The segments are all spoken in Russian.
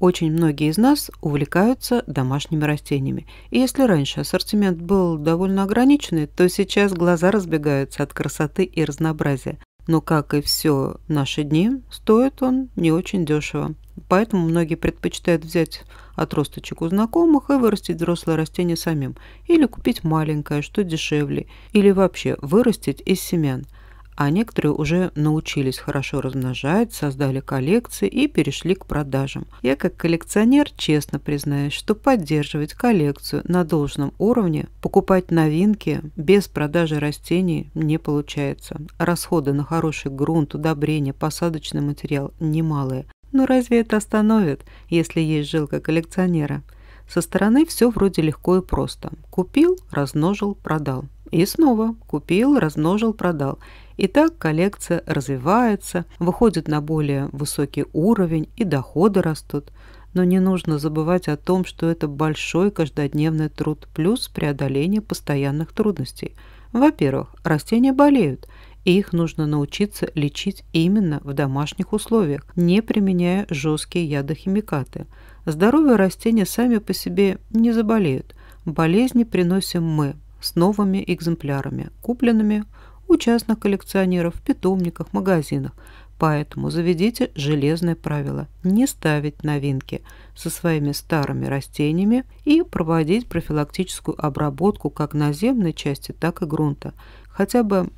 Очень многие из нас увлекаются домашними растениями. И если раньше ассортимент был довольно ограниченный, то сейчас глаза разбегаются от красоты и разнообразия. Но, как и все наши дни, стоит он не очень дешево. Поэтому многие предпочитают взять отросточек у знакомых и вырастить взрослое растение самим. Или купить маленькое, что дешевле. Или вообще вырастить из семян – а некоторые уже научились хорошо размножать, создали коллекции и перешли к продажам. Я как коллекционер честно признаюсь, что поддерживать коллекцию на должном уровне, покупать новинки без продажи растений не получается. Расходы на хороший грунт, удобрения, посадочный материал немалые. Но разве это остановит, если есть жилка коллекционера? Со стороны все вроде легко и просто. Купил, размножил, продал. И снова купил, размножил, продал. И так коллекция развивается, выходит на более высокий уровень и доходы растут. Но не нужно забывать о том, что это большой каждодневный труд плюс преодоление постоянных трудностей. Во-первых, растения болеют, и их нужно научиться лечить именно в домашних условиях, не применяя жесткие ядохимикаты. Здоровые растения сами по себе не заболеют. Болезни приносим мы, с новыми экземплярами, купленными у частных коллекционеров, в питомниках, магазинах. Поэтому заведите железное правило – не ставить новинки со своими старыми растениями и проводить профилактическую обработку как наземной части, так и грунта. Хотя бы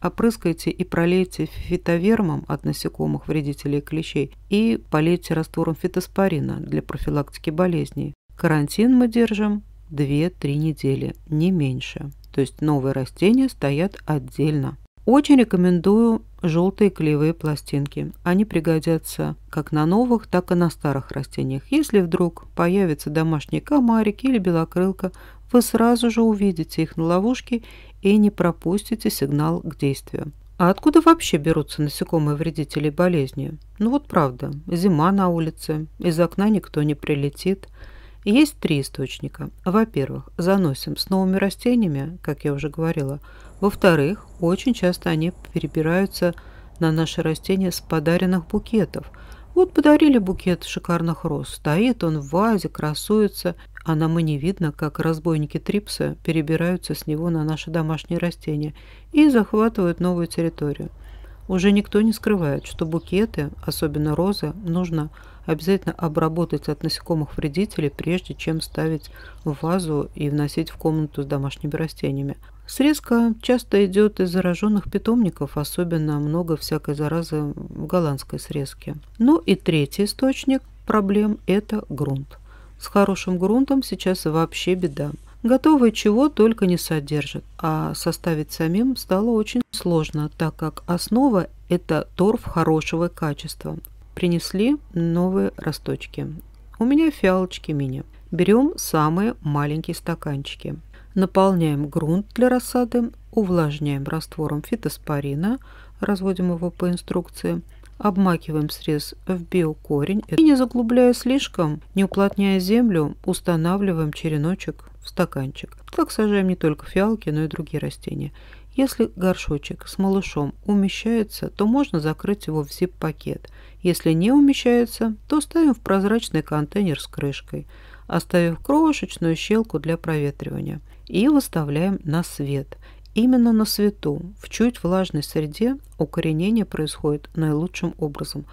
опрыскайте и пролейте фитовермом от насекомых, вредителей и клещей и полейте раствором фитоспорина для профилактики болезней. Карантин мы держим 2-3 недели, не меньше. То есть новые растения стоят отдельно. Очень рекомендую желтые клеевые пластинки. Они пригодятся как на новых, так и на старых растениях. Если вдруг появятся домашние комарики или белокрылка, вы сразу же увидите их на ловушке и не пропустите сигнал к действию. А откуда вообще берутся насекомые вредители болезни? Ну вот правда, зима на улице, из окна никто не прилетит – есть три источника. Во-первых, заносим с новыми растениями, как я уже говорила. Во-вторых, очень часто они перебираются на наши растения с подаренных букетов. Вот подарили букет шикарных роз. Стоит он в вазе, красуется, а нам и не видно, как разбойники трипса перебираются с него на наши домашние растения и захватывают новую территорию. Уже никто не скрывает, что букеты, особенно розы, нужно обязательно обработать от насекомых-вредителей, прежде чем ставить в вазу и вносить в комнату с домашними растениями. Срезка часто идет из зараженных питомников, особенно много всякой заразы в голландской срезке. Ну и третий источник проблем – это грунт. С хорошим грунтом сейчас вообще беда готовые чего только не содержит, а составить самим стало очень сложно, так как основа – это торф хорошего качества. Принесли новые росточки. У меня фиалочки мини. Берем самые маленькие стаканчики. Наполняем грунт для рассады, увлажняем раствором фитоспорина, разводим его по инструкции – Обмакиваем срез в биокорень и, не заглубляя слишком, не уплотняя землю, устанавливаем череночек в стаканчик. Так сажаем не только фиалки, но и другие растения. Если горшочек с малышом умещается, то можно закрыть его в зип-пакет. Если не умещается, то ставим в прозрачный контейнер с крышкой, оставив крошечную щелку для проветривания. И выставляем на свет. Именно на свету, в чуть влажной среде, укоренение происходит наилучшим образом.